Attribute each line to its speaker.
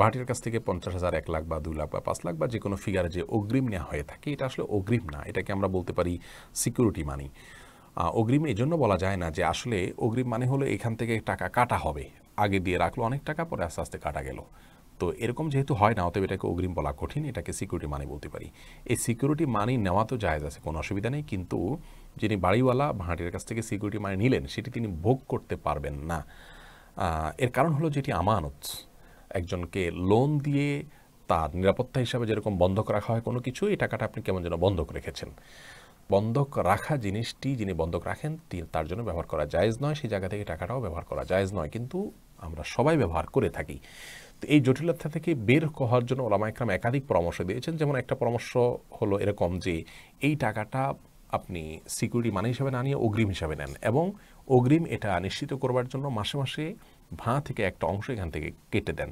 Speaker 1: ভাটির কাছ থেকে পঞ্চাশ হাজার এক লাখ বা দুই লাখ বা পাঁচ লাখ বা যে কোনো ফিগারে যে অগ্রিম নেওয়া হয়ে থাকে এটা আসলে অগ্রিম না এটাকে আমরা বলতে পারি সিকিউরিটি মানি অগ্রিম এই জন্য বলা যায় না যে আসলে অগ্রিম মানে হলো এখান থেকে টাকা কাটা হবে আগে দিয়ে রাখলো অনেক টাকা পরে আস্তে আস্তে কাটা গেল তো এরকম যেহেতু হয় না অতএব এটাকে অগ্রিম বলা কঠিন এটাকে সিকিউরিটি মানি বলতে পারি এই সিকিউরিটি মানি নেওয়া তো যায় আছে কোনো অসুবিধা নেই কিন্তু যিনি বাড়িওয়ালা ভাঁটির কাছ থেকে সিকিউরিটি মানি নিলেন সেটি তিনি ভোগ করতে পারবেন না এর কারণ হলো যেটি আমানত একজনকে লোন দিয়ে তার নিরাপত্তা হিসাবে যেরকম বন্ধক রাখা হয় কোনো কিছু এই টাকাটা আপনি কেমন যেন বন্ধক রেখেছেন বন্ধক রাখা জিনিসটি যিনি বন্ধক রাখেন তার জন্য ব্যবহার করা জায়েজ নয় সেই জায়গা থেকে টাকাটাও ব্যবহার করা জায়েজ নয় কিন্তু আমরা সবাই ব্যবহার করে থাকি তো এই জটিলতা থেকে বের হওয়ার জন্য ওলামা ইকরাম একাধিক পরামর্শ দিয়েছেন যেমন একটা পরামর্শ হলো এরকম যে এই টাকাটা আপনি সিকিউরিটি মানি হিসাবে না নিয়ে অগ্রিম হিসাবে নেন এবং অগ্রিম এটা নিশ্চিত করবার জন্য মাসে মাসে ভাঁ থেকে একটা অংশ এখান থেকে কেটে দেন